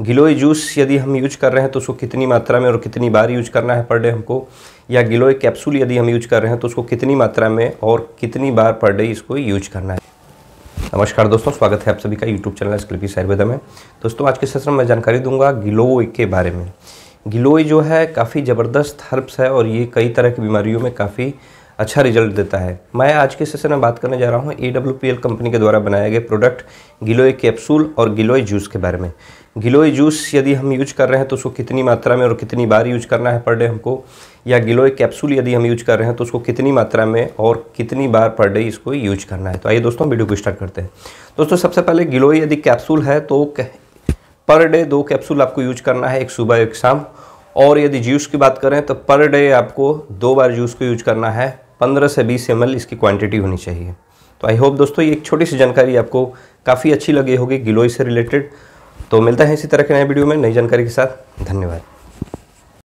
गिलोय juice यदि हम use कर रहे हैं तो उसको कितनी मात्रा में और कितनी बार यूज करना है पर डे हमको या गिलोय कैप्सूल यदि हम यूज कर रहे हैं तो उसको कितनी मात्रा में और कितनी बार पर डे इसको यूज करना है नमस्कार दोस्तों स्वागत है आप सभी का यूट्यूब चैनल स्कल्पी आयुर्वेदा में दोस्तों आज के सेशन में मैं जानकारी दूंगा गिलोय के बारे में गिलोय जो है काफ़ी ज़बरदस्त हर्ब्स है और ये कई तरह की बीमारियों में काफ़ी अच्छा रिजल्ट देता है मैं आज के सेशन में बात करने जा रहा हूँ ई कंपनी के द्वारा बनाए गए प्रोडक्ट गिलोय कैप्सूल और गिलोय जूस के बारे में गिलोय जूस यदि हम यूज कर रहे हैं तो उसको कितनी मात्रा में और कितनी बार यूज करना है पर डे हमको या गिलोय कैप्सूल यदि हम यूज कर रहे हैं तो उसको कितनी मात्रा में और कितनी बार पर डे इसको यूज करना है तो आइए दोस्तों वीडियो को स्टार्ट करते हैं दोस्तों सबसे पहले गिलोय यदि कैप्सूल है तो पर डे दो कैप्सूल आपको यूज करना है एक सुबह एक शाम और यदि जूस की बात करें तो पर डे आपको दो बार जूस को यूज करना है पंद्रह से बीस एम इसकी क्वांटिटी होनी चाहिए तो आई होप दोस्तों ये एक छोटी सी जानकारी आपको काफ़ी अच्छी लगी होगी गिलोई से रिलेटेड तो मिलता है इसी तरह के नए वीडियो में नई जानकारी के साथ धन्यवाद